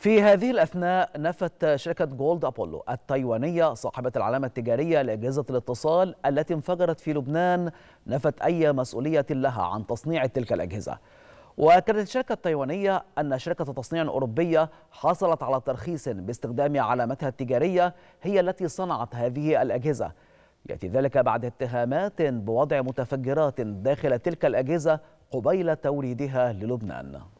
في هذه الأثناء نفت شركة جولد أبولو التايوانية صاحبة العلامة التجارية لأجهزة الاتصال التي انفجرت في لبنان نفت أي مسؤولية لها عن تصنيع تلك الأجهزة وأكدت الشركة التايوانية أن شركة تصنيع أوروبية حصلت على ترخيص باستخدام علامتها التجارية هي التي صنعت هذه الأجهزة يأتي ذلك بعد اتهامات بوضع متفجرات داخل تلك الأجهزة قبيل توريدها للبنان